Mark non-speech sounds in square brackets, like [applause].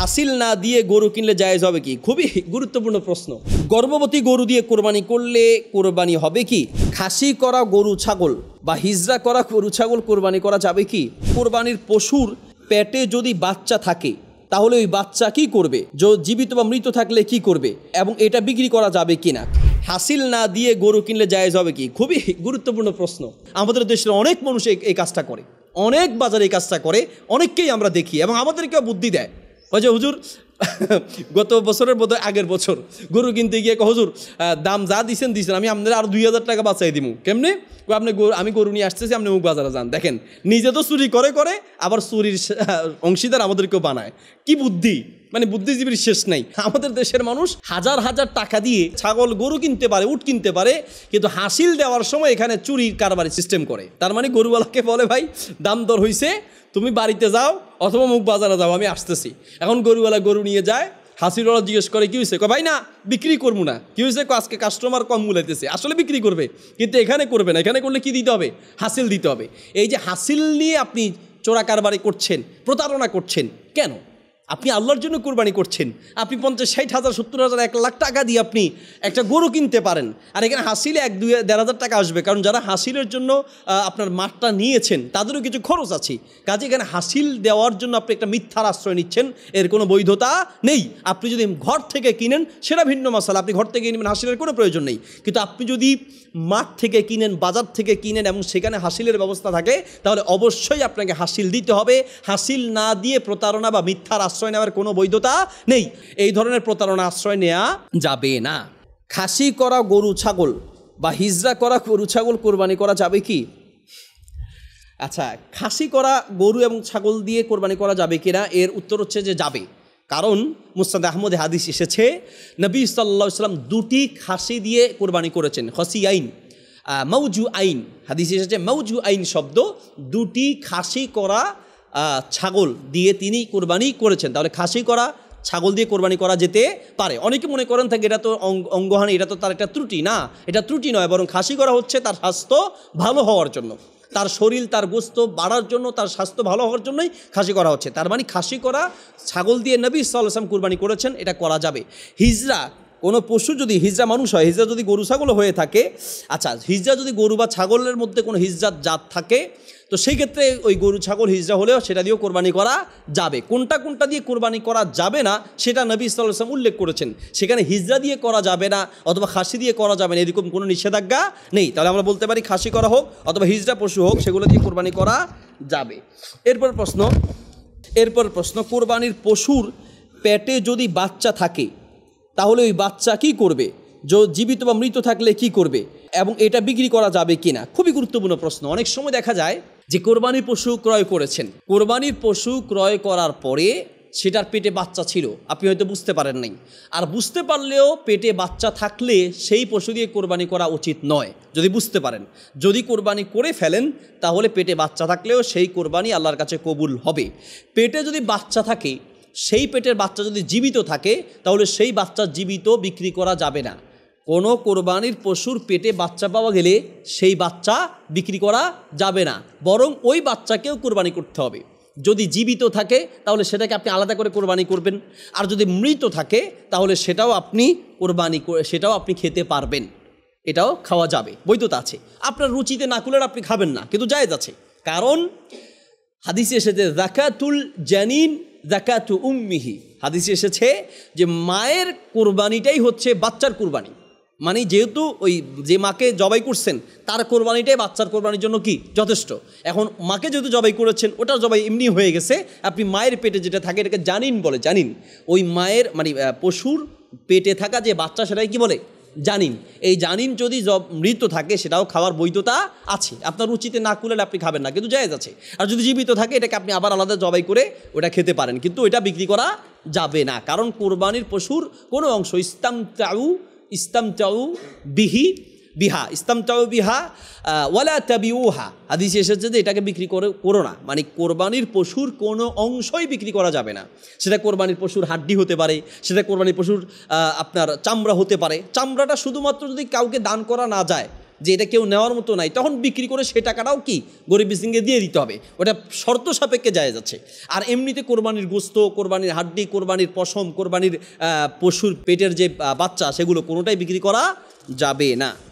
হাসিল না দিয়ে গরু কিনলে জায়জ হবে কি খুবই গুরুত্বপূর্ণ প্রশ্ন গর্ভবতী গরু দিয়ে কোরবানি করলে কোরবানি হবে কি খাসি করা গরু ছাগল বা হিজরা করা গরু ছাগল কোরবানি করা যাবে কি কোরবানির পশুর পেটে যদি বাচ্চা থাকে তাহলে ওই বাচ্চা কি করবে জীবিত বা মৃত থাকলে কি করবে এবং এটা বিক্রি করা যাবে কি না হাসিল না দিয়ে গরু কিনলে জায়জ হবে কি খুবই গুরুত্বপূর্ণ প্রশ্ন আমাদের দেশের অনেক মানুষ এই কাজটা করে অনেক বাজারে এই কাজটা করে অনেককেই আমরা দেখি এবং আমাদেরকেও বুদ্ধি দেয় ওই যে হুজুর [laughs] গত বছরের বোধ আগের বছর গরু কিনতে গিয়ে হুজুর দাম যা দিচ্ছেন দিচ্ছেন আমি আপনাদের আর দুই হাজার টাকা বাঁচাই দিব কেমনে আপনি গরু আমি গরু নিয়ে আসতেছি আপনি মুখ বাজারে যান দেখেন নিজে তো চুরি করে করে আবার চুরির অংশীদার আমাদেরকেও বানায় কি বুদ্ধি মানে বুদ্ধিজীবীর শেষ নাই [laughs] আমাদের দেশের মানুষ হাজার হাজার টাকা দিয়ে ছাগল গরু কিনতে পারে উট কিনতে পারে কিন্তু হাসিল দেওয়ার সময় এখানে চুরি কারবারি সিস্টেম করে তার মানে গরুওয়ালাকে বলে ভাই দাম দর হইছে তুমি বাড়িতে যাও অথবা মুখ বাজারে যাও আমি আসতেছি এখন গরুওয়ালা গরু নিয়ে যায় হাসির ওরা জিজ্ঞেস করে কী হয়েছে ভাই না বিক্রি করবো না কী হয়েছে আজকে কাস্টমার কম মূলাইতেছে আসলে বিক্রি করবে কিন্তু এখানে করবে না এখানে করলে কি দিতে হবে হাসিল দিতে হবে এই যে হাসিল নিয়ে আপনি চোরা কারবারি করছেন প্রতারণা করছেন কেন আপনি আল্লাহর জন্য কোরবানি করছেন আপনি পঞ্চাশ ষাট হাজার সত্তর হাজার এক লাখ টাকা দিয়ে আপনি একটা গরু কিনতে পারেন আর এখানে হাসিলে এক দুই দেড় হাজার টাকা আসবে কারণ যারা হাসিলের জন্য আপনার মাঠটা নিয়েছেন তাদেরও কিছু খরচ আছে কাজে এখানে হাসিল দেওয়ার জন্য আপনি একটা মিথ্যার আশ্রয় নিচ্ছেন এর কোনো বৈধতা নেই আপনি যদি ঘর থেকে কিনেন সেটা ভিন্ন মশালা আপনি ঘর থেকে কিনবেন হাসিলের কোনো প্রয়োজন নেই কিন্তু আপনি যদি মাঠ থেকে কিনেন বাজার থেকে কিনেন এবং সেখানে হাসিলের ব্যবস্থা থাকে তাহলে অবশ্যই আপনাকে হাসিল দিতে হবে হাসিল না দিয়ে প্রতারণা বা মিথ্যার আশ্রয় আশ্রয় নেওয়ার কোনো বৈধতা নেই এই ধরনের প্রতারণা আশ্রয় নেওয়া যাবে না খাসি করা গরু ছাগল বা হিজরা করা গরু ছাগল কোরবানি করা যাবে কি আচ্ছা খাসি করা গরু এবং ছাগল দিয়ে কোরবানি করা যাবে কি না এর উত্তর হচ্ছে যে যাবে কারণ মুস্তাদ আহমদ হাদিস এসেছে নবী সাল্লা সাল্লাম দুটি খাসি দিয়ে কোরবানি করেছেন খসি আইন মৌজু আইন হাদিস এসেছে মৌজু আইন শব্দ দুটি খাসি করা ছাগল দিয়ে তিনি কোরবানি করেছেন তাহলে খাসি করা ছাগল দিয়ে কোরবানি করা যেতে পারে অনেকে মনে করেন থাকে এটা তো অঙ্গহানি এটা তো তার একটা ত্রুটি না এটা ত্রুটি নয় বরং খাসি করা হচ্ছে তার স্বাস্থ্য ভালো হওয়ার জন্য তার শরীর তার গোস্ত বাড়ার জন্য তার স্বাস্থ্য ভালো হওয়ার জন্যই খাসি করা হচ্ছে তার মানে খাসি করা ছাগল দিয়ে নবী আসলাম কুরবানি করেছেন এটা করা যাবে হিজরা কোনো পশু যদি হিজড়া মানুষ হয় হিজড়া যদি গরু ছাগল হয়ে থাকে আচ্ছা হিজড়া যদি গরু বা ছাগলের মধ্যে কোনো হিজরাত জাত থাকে তো সেই ক্ষেত্রে ওই গরু ছাগল হিজড়া হলেও সেটা দিয়েও কোরবানি করা যাবে কোনটা কোনটা দিয়ে কোরবানি করা যাবে না সেটা নবী ইসলাম উল্লেখ করেছেন সেখানে হিজড়া দিয়ে করা যাবে না অথবা খাসি দিয়ে করা যাবে না এরকম কোনো নিষেধাজ্ঞা নেই তাহলে আমরা বলতে পারি খাসি করা হোক অথবা হিজড়া পশু হোক সেগুলো দিয়ে কোরবানি করা যাবে এরপর প্রশ্ন এরপর প্রশ্ন কোরবানির পশুর পেটে যদি বাচ্চা থাকে তাহলে ওই বাচ্চা কি করবে জীবিত বা মৃত থাকলে কি করবে এবং এটা বিক্রি করা যাবে কিনা খুবই গুরুত্বপূর্ণ প্রশ্ন অনেক সময় দেখা যায় যে কোরবানি পশু ক্রয় করেছেন কোরবানি পশু ক্রয় করার পরে সেটার পেটে বাচ্চা ছিল আপনি হয়তো বুঝতে পারেন নাই আর বুঝতে পারলেও পেটে বাচ্চা থাকলে সেই পশু দিয়ে কোরবানি করা উচিত নয় যদি বুঝতে পারেন যদি কোরবানি করে ফেলেন তাহলে পেটে বাচ্চা থাকলেও সেই কোরবানি আল্লাহর কাছে কবুল হবে পেটে যদি বাচ্চা থাকে সেই পেটের বাচ্চা যদি জীবিত থাকে তাহলে সেই বাচ্চা জীবিত বিক্রি করা যাবে না কোনো কোরবানির পশুর পেটে বাচ্চা পাওয়া গেলে সেই বাচ্চা বিক্রি করা যাবে না বরং ওই বাচ্চাকেও কোরবানি করতে হবে যদি জীবিত থাকে তাহলে সেটাকে আপনি আলাদা করে কোরবানি করবেন আর যদি মৃত থাকে তাহলে সেটাও আপনি কোরবানি সেটাও আপনি খেতে পারবেন এটাও খাওয়া যাবে বৈধতা আছে আপনার রুচিতে না কুলের আপনি খাবেন না কিন্তু যায় আছে কারণ হাদিসে এসেছে জাকাতুল জানিন জাকাতু উম্মিহি হাদিস এসেছে যে মায়ের কোরবানিটাই হচ্ছে বাচ্চার কোরবানি মানে যেহেতু ওই যে মাকে জবাই করছেন তার কোরবানিটাই বাচ্চার কোরবানির জন্য কি যথেষ্ট এখন মাকে যেহেতু জবাই করেছেন ওটা জবাই এমনি হয়ে গেছে আপনি মায়ের পেটে যেটা থাকে এটাকে জানিন বলে জানিন ওই মায়ের মানে পশুর পেটে থাকা যে বাচ্চা সেটাই কি বলে জানিন এই জানিন যদি মৃত থাকে সেটাও খাওয়ার বৈধতা আছে আপনার উচিতে না কুলালে আপনি খাবেন না কিন্তু জায়গা আছে আর যদি জীবিত থাকে এটাকে আপনি আবার আলাদা জবাই করে ওটা খেতে পারেন কিন্তু এটা বিক্রি করা যাবে না কারণ কোরবানির পশুর কোনো অংশ ইস্তাম চাউ ইস্তাম চাউ বিহি বিহা ইস্তামতাও বিহা ওয়ালা তাবিউহা হাদিসে এসেছে যে এটাকে বিক্রি করে করো না মানে কোরবানির পশুর কোনো অংশই বিক্রি করা যাবে না সেটা কোরবানির পশুর হাড্ডি হতে পারে সেটা কোরবানির পশুর আপনার চামড়া হতে পারে চামড়াটা শুধুমাত্র যদি কাউকে দান করা না যায় যে এটা কেউ নেওয়ার মতো নাই তখন বিক্রি করে সে টাকাটাও কি গরিব সিংকে দিয়ে দিতে হবে ওটা শর্ত সাপেক্ষে যায় যাচ্ছে আর এমনিতে কোরবানির গোস্ত কোরবানির হাড্ডি কোরবানির পশম কোরবানির পশুর পেটের যে বাচ্চা সেগুলো কোনোটাই বিক্রি করা যাবে না